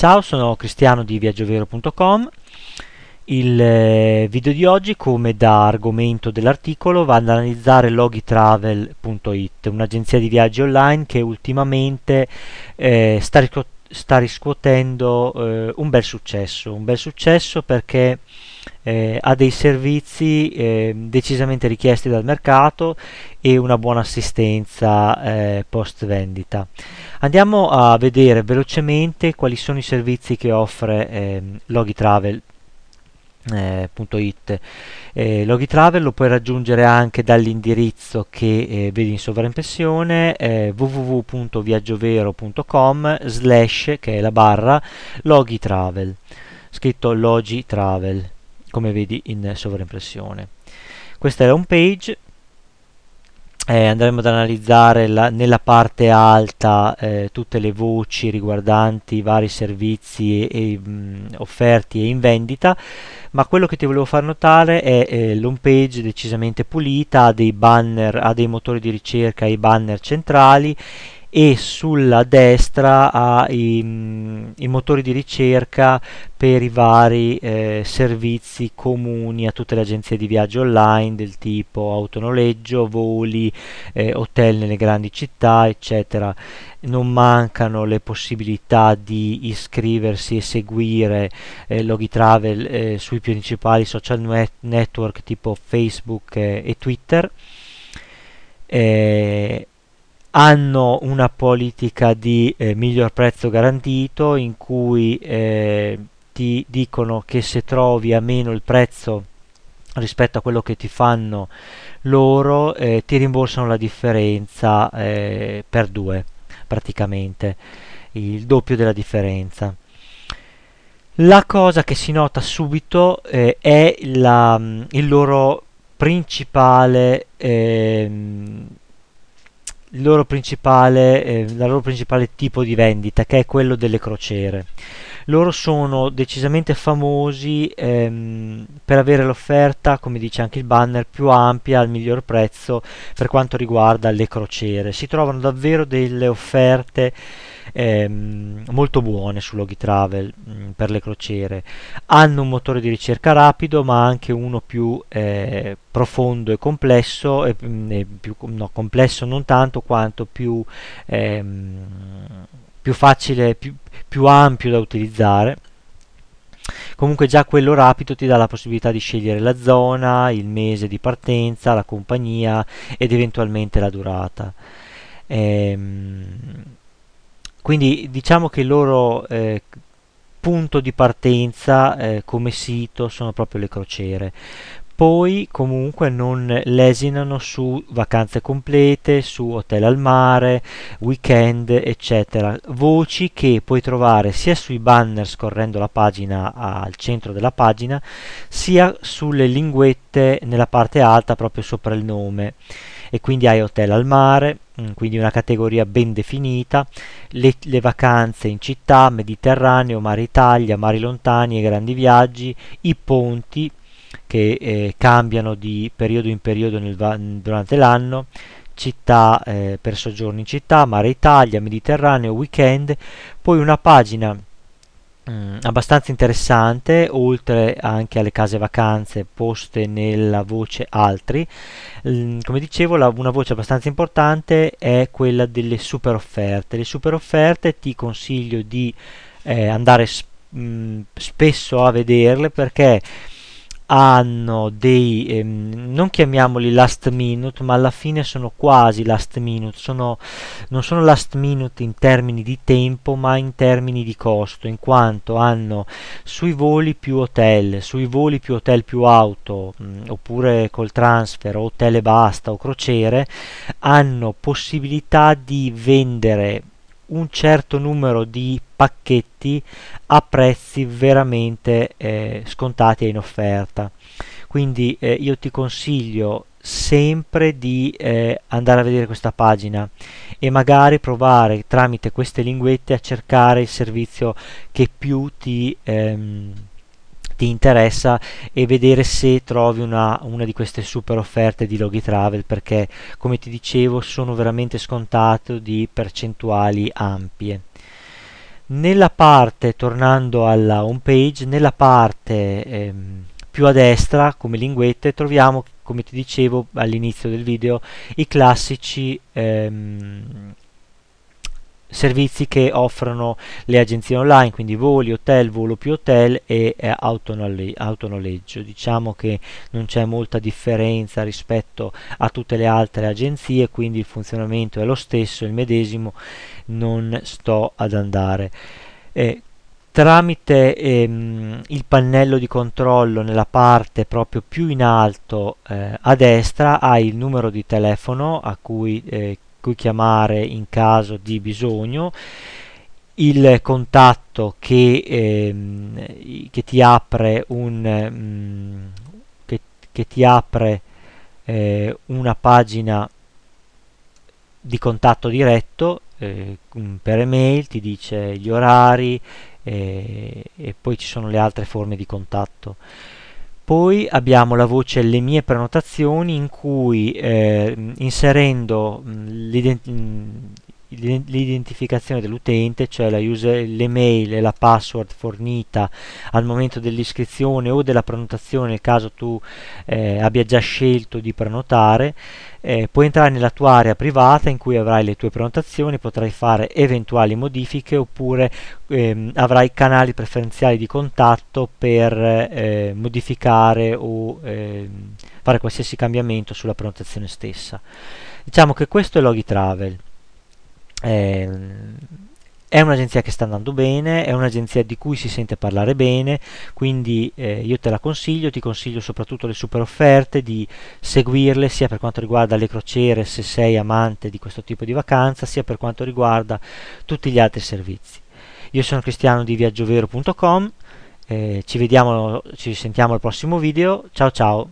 Ciao, sono Cristiano di viaggiovero.com. Il eh, video di oggi, come da argomento dell'articolo, va ad analizzare logitravel.it, un'agenzia di viaggi online che ultimamente eh, sta ricottando sta riscuotendo eh, un bel successo, un bel successo perché eh, ha dei servizi eh, decisamente richiesti dal mercato e una buona assistenza eh, post vendita. Andiamo a vedere velocemente quali sono i servizi che offre ehm, Logitravel eh, eh, Logitravel lo puoi raggiungere anche dall'indirizzo che eh, vedi in sovraimpressione eh, www.viaggiovero.com slash che è la barra Logitravel scritto Logitravel come vedi in sovraimpressione questa è la home page eh, andremo ad analizzare la, nella parte alta eh, tutte le voci riguardanti i vari servizi e, e, mh, offerti e in vendita ma quello che ti volevo far notare è eh, l'home page decisamente pulita ha dei banner ha dei motori di ricerca e banner centrali e sulla destra ha i, i motori di ricerca per i vari eh, servizi comuni a tutte le agenzie di viaggio online del tipo autonoleggio, voli, eh, hotel nelle grandi città eccetera. Non mancano le possibilità di iscriversi e seguire eh, Loghi Travel eh, sui principali social net network tipo Facebook eh, e Twitter. Eh, hanno una politica di eh, miglior prezzo garantito in cui eh, ti dicono che se trovi a meno il prezzo rispetto a quello che ti fanno loro eh, ti rimborsano la differenza eh, per due praticamente il doppio della differenza la cosa che si nota subito eh, è la, mm, il loro principale ehm, il loro principale, eh, la loro principale tipo di vendita, che è quello delle crociere. Loro sono decisamente famosi ehm, per avere l'offerta, come dice anche il banner, più ampia al miglior prezzo per quanto riguarda le crociere. Si trovano davvero delle offerte ehm, molto buone su Loghi Travel mh, mm, per le crociere. Hanno un motore di ricerca rapido, ma anche uno più eh, profondo e complesso, e, mh, mm, più, no, complesso non tanto tutto quanto più, ehm, più facile, più, più ampio da utilizzare comunque già quello rapido ti dà la possibilità di scegliere la zona, il mese di partenza, la compagnia ed eventualmente la durata. Ehm, quindi diciamo che il loro eh, punto di partenza eh, come sito sono proprio le crociere poi comunque non lesinano su vacanze complete, su hotel al mare, weekend, eccetera. Voci che puoi trovare sia sui banner scorrendo la pagina al centro della pagina, sia sulle linguette nella parte alta proprio sopra il nome. E quindi hai hotel al mare, mm, quindi una categoria ben definita, le, le, vacanze in città, Mediterraneo, Mare Italia, mari lontani e grandi viaggi, i ponti, che eh, cambiano di periodo in periodo nel, durante l'anno, città eh, per soggiorni in città, mare Italia, Mediterraneo, weekend, poi una pagina mh, mm, abbastanza interessante oltre anche alle case vacanze poste nella voce altri mh, come dicevo la, una voce abbastanza importante è quella delle super offerte le super offerte ti consiglio di eh, andare sp mh, mm, spesso a vederle perché hanno dei ehm, non chiamiamoli last minute ma alla fine sono quasi last minute sono, non sono last minute in termini di tempo ma in termini di costo in quanto hanno sui voli più hotel sui voli più hotel più auto mh, mm, oppure col transfer o hotel e basta o crociere hanno possibilità di vendere un certo numero di pacchetti a prezzi veramente eh, scontati e in offerta. Quindi eh, io ti consiglio sempre di eh, andare a vedere questa pagina e magari provare tramite queste linguette a cercare il servizio che più ti... Ehm, ti interessa e vedere se trovi una, una di queste super offerte di Loghi Travel perché come ti dicevo sono veramente scontato di percentuali ampie nella parte tornando alla home page nella parte ehm, più a destra come linguette troviamo come ti dicevo all'inizio del video i classici ehm, servizi che offrono le agenzie online, quindi voli, hotel, volo più hotel e eh, autonoleggio. Diciamo che non c'è molta differenza rispetto a tutte le altre agenzie, quindi il funzionamento è lo stesso, il medesimo, non sto ad andare. Eh, tramite ehm, il pannello di controllo nella parte proprio più in alto eh, a destra hai il numero di telefono a cui eh, cui chiamare in caso di bisogno, il contatto che, ehm, che ti apre un mh, mm, che, che, ti apre eh, una pagina di contatto diretto eh, per email, ti dice gli orari eh, e poi ci sono le altre forme di contatto. Poi abbiamo la voce le mie prenotazioni in cui eh, inserendo mh, mm, l'identificazione dell'utente, cioè l'email e la password fornita al momento dell'iscrizione o della prenotazione nel caso tu eh, abbia già scelto di prenotare, eh, puoi entrare nella tua area privata in cui avrai le tue prenotazioni, potrai fare eventuali modifiche oppure ehm, avrai canali preferenziali di contatto per eh, modificare o ehm, fare qualsiasi cambiamento sulla prenotazione stessa. Diciamo che questo è Logitravel eh, è un'agenzia che sta andando bene, è un'agenzia di cui si sente parlare bene, quindi eh, io te la consiglio, ti consiglio soprattutto le super offerte, di seguirle sia per quanto riguarda le crociere se sei amante di questo tipo di vacanza, sia per quanto riguarda tutti gli altri servizi. Io sono Cristiano di viaggiovero.com, eh, ci vediamo, ci sentiamo al prossimo video, ciao ciao!